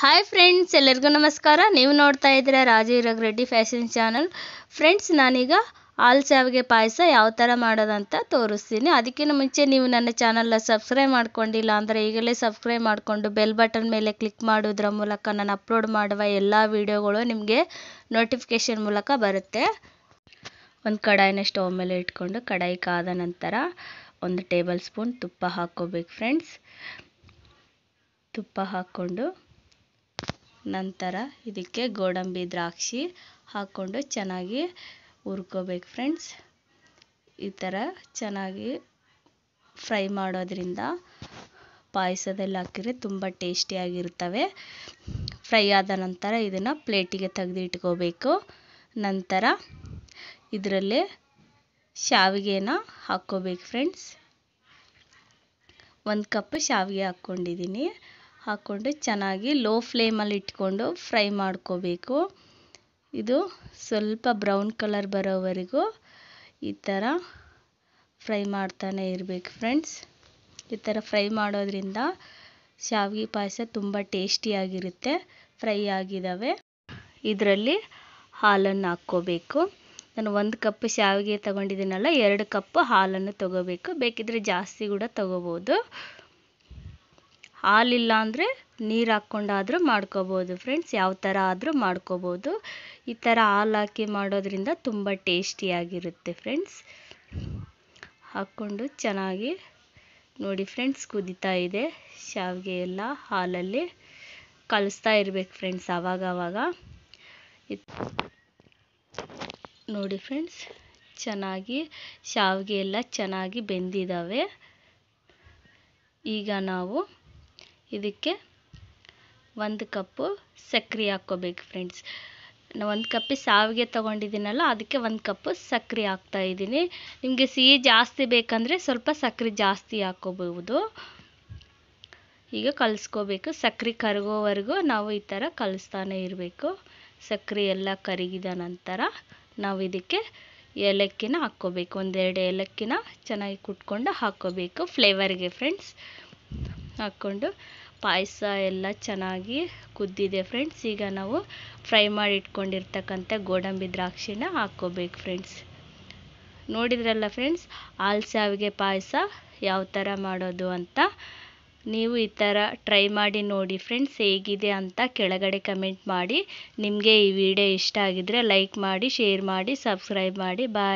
hi friends ಎಲ್ಲರಿಗೂ ನಮಸ್ಕಾರ ನೀವು ನೋಡ್ತಾ ಇದ್ದೀರಾ Rajeev Reddy fashion channel friends ನಾನೀಗ ಹಾಲು ಸಾವಿಗೆ ಪಾಯಸ ಯಾವ ಥರ ಮಾಡೋದಂತ ತೋರಿಸ್ತೀನಿ ಅದಕ್ಕಿಂತ ಮುಂಚೆ ನೀವು ನನ್ನ ಚಾನಲ್ನ ಸಬ್ಸ್ಕ್ರೈಬ್ ಮಾಡ್ಕೊಂಡಿಲ್ಲ ಅಂದರೆ ಈಗಲೇ ಸಬ್ಸ್ಕ್ರೈಬ್ ಮಾಡಿಕೊಂಡು ಬೆಲ್ ಬಟನ್ ಮೇಲೆ ಕ್ಲಿಕ್ ಮಾಡೋದ್ರ ಮೂಲಕ ನಾನು ಅಪ್ಲೋಡ್ ಮಾಡುವ ಎಲ್ಲ ವೀಡಿಯೋಗಳು ನಿಮಗೆ ನೋಟಿಫಿಕೇಷನ್ ಮೂಲಕ ಬರುತ್ತೆ ಒಂದು ಕಡಾಯಿನ ಸ್ಟೋವ್ ಮೇಲೆ ಇಟ್ಕೊಂಡು ಕಡಾಯಿ ಕಾದ ನಂತರ ಒಂದು ಟೇಬಲ್ ಸ್ಪೂನ್ ತುಪ್ಪ ಹಾಕ್ಕೋಬೇಕು ಫ್ರೆಂಡ್ಸ್ ತುಪ್ಪ ಹಾಕ್ಕೊಂಡು ನಂತರ ಇದಕ್ಕೆ ಗೋಡಂಬಿ ದ್ರಾಕ್ಷಿ ಹಾಕ್ಕೊಂಡು ಚೆನ್ನಾಗಿ ಹುರ್ಕೋಬೇಕು ಫ್ರೆಂಡ್ಸ್ ಈ ಥರ ಚೆನ್ನಾಗಿ ಫ್ರೈ ಮಾಡೋದ್ರಿಂದ ಪಾಯಸದಲ್ಲಿ ಹಾಕಿದ್ರೆ ತುಂಬ ಟೇಸ್ಟಿಯಾಗಿರ್ತವೆ ಫ್ರೈ ಆದ ನಂತರ ಇದನ್ನು ಪ್ಲೇಟಿಗೆ ತೆಗೆದು ಇಟ್ಕೋಬೇಕು ನಂತರ ಇದರಲ್ಲೇ ಶಾವಿಗೆನ ಹಾಕ್ಕೋಬೇಕು ಫ್ರೆಂಡ್ಸ್ ಒಂದು ಕಪ್ ಶಾವಿಗೆ ಹಾಕ್ಕೊಂಡಿದ್ದೀನಿ ಹಾಕ್ಕೊಂಡು ಚೆನ್ನಾಗಿ ಲೋ ಫ್ಲೇಮಲ್ಲಿ ಇಟ್ಕೊಂಡು ಫ್ರೈ ಮಾಡ್ಕೋಬೇಕು ಇದು ಸ್ವಲ್ಪ ಬ್ರೌನ್ ಕಲರ್ ಬರೋವರೆಗೂ ಈ ಥರ ಫ್ರೈ ಮಾಡ್ತಾನೆ ಇರಬೇಕು ಫ್ರೆಂಡ್ಸ್ ಈ ಥರ ಫ್ರೈ ಮಾಡೋದ್ರಿಂದ ಶಾವಿಗೆ ಪಾಯಸ ತುಂಬ ಟೇಸ್ಟಿಯಾಗಿರುತ್ತೆ ಫ್ರೈ ಆಗಿದ್ದಾವೆ ಇದರಲ್ಲಿ ಹಾಲನ್ನು ಹಾಕ್ಕೋಬೇಕು ನಾನು ಒಂದು ಕಪ್ ಶಾವಿಗೆ ತೊಗೊಂಡಿದ್ದೀನಲ್ಲ ಎರಡು ಕಪ್ ಹಾಲನ್ನು ತೊಗೋಬೇಕು ಬೇಕಿದ್ರೆ ಜಾಸ್ತಿ ಕೂಡ ತೊಗೋಬೋದು ಹಾಲಿಲ್ಲ ಅಂದರೆ ನೀರು ಹಾಕ್ಕೊಂಡಾದ್ರೂ ಮಾಡ್ಕೋಬೋದು ಫ್ರೆಂಡ್ಸ್ ಯಾವ ಥರ ಆದರೂ ಮಾಡ್ಕೋಬೋದು ಈ ಥರ ಹಾಲು ಹಾಕಿ ಮಾಡೋದ್ರಿಂದ ತುಂಬ ಟೇಸ್ಟಿಯಾಗಿರುತ್ತೆ ಫ್ರೆಂಡ್ಸ್ ಹಾಕ್ಕೊಂಡು ಚೆನ್ನಾಗಿ ನೋಡಿ ಫ್ರೆಂಡ್ಸ್ ಕುದಿತಾ ಇದೆ ಶಾವಿಗೆ ಎಲ್ಲ ಹಾಲಲ್ಲಿ ಕಲಿಸ್ತಾ ಇರ್ಬೇಕು ಫ್ರೆಂಡ್ಸ್ ಆವಾಗವಾಗ ನೋಡಿ ಫ್ರೆಂಡ್ಸ್ ಚೆನ್ನಾಗಿ ಶಾವಿಗೆ ಎಲ್ಲ ಚೆನ್ನಾಗಿ ಬೆಂದಿದ್ದಾವೆ ಈಗ ನಾವು ಇದಕ್ಕೆ ಒಂದು ಕಪ್ಪು ಸಕ್ರೆ ಹಾಕ್ಕೋಬೇಕು ಫ್ರೆಂಡ್ಸ್ ನಾ ಒಂದು ಕಪ್ಪಿ ಸಾವಿಗೆ ತೊಗೊಂಡಿದ್ದೀನಲ್ಲ ಅದಕ್ಕೆ ಒಂದು ಕಪ್ಪು ಸಕ್ಕರೆ ಹಾಕ್ತಾ ಇದ್ದೀನಿ ನಿಮಗೆ ಸಿಹಿ ಜಾಸ್ತಿ ಬೇಕಂದರೆ ಸ್ವಲ್ಪ ಸಕ್ಕರೆ ಜಾಸ್ತಿ ಹಾಕ್ಕೋಬಹುದು ಈಗ ಕಲಿಸ್ಕೋಬೇಕು ಸಕ್ಕರೆ ಕರಗೋವರೆಗೂ ನಾವು ಈ ಥರ ಕಲಿಸ್ತಾನೆ ಇರಬೇಕು ಸಕ್ಕರೆ ಎಲ್ಲ ಕರಗಿದ ನಂತರ ನಾವು ಇದಕ್ಕೆ ಏಲಕ್ಕಿನ ಹಾಕ್ಕೋಬೇಕು ಒಂದೆರಡು ಏಲಕ್ಕಿನ ಚೆನ್ನಾಗಿ ಕುಟ್ಕೊಂಡು ಹಾಕ್ಕೋಬೇಕು ಫ್ಲೇವರ್ಗೆ ಫ್ರೆಂಡ್ಸ್ ಹಾಕ್ಕೊಂಡು ಪಾಯಸ ಎಲ್ಲ ಚೆನ್ನಾಗಿ ಕುದ್ದಿದೆ ಫ್ರೆಂಡ್ಸ್ ಈಗ ನಾವು ಫ್ರೈ ಮಾಡಿ ಇಟ್ಕೊಂಡಿರ್ತಕ್ಕಂಥ ಗೋಡಂಬಿ ದ್ರಾಕ್ಷಿನ ಹಾಕ್ಕೋಬೇಕು ಫ್ರೆಂಡ್ಸ್ ನೋಡಿದ್ರಲ್ಲ ಫ್ರೆಂಡ್ಸ್ ಆಲ್ಸಾವಿಗೆ ಪಾಯಸ ಯಾವ ಥರ ಮಾಡೋದು ಅಂತ ನೀವು ಈ ಥರ ಟ್ರೈ ಮಾಡಿ ನೋಡಿ ಫ್ರೆಂಡ್ಸ್ ಹೇಗಿದೆ ಅಂತ ಕೆಳಗಡೆ ಕಮೆಂಟ್ ಮಾಡಿ ನಿಮಗೆ ಈ ವಿಡಿಯೋ ಇಷ್ಟ ಆಗಿದ್ರೆ ಲೈಕ್ ಮಾಡಿ ಶೇರ್ ಮಾಡಿ ಸಬ್ಸ್ಕ್ರೈಬ್ ಮಾಡಿ ಬಾಯ್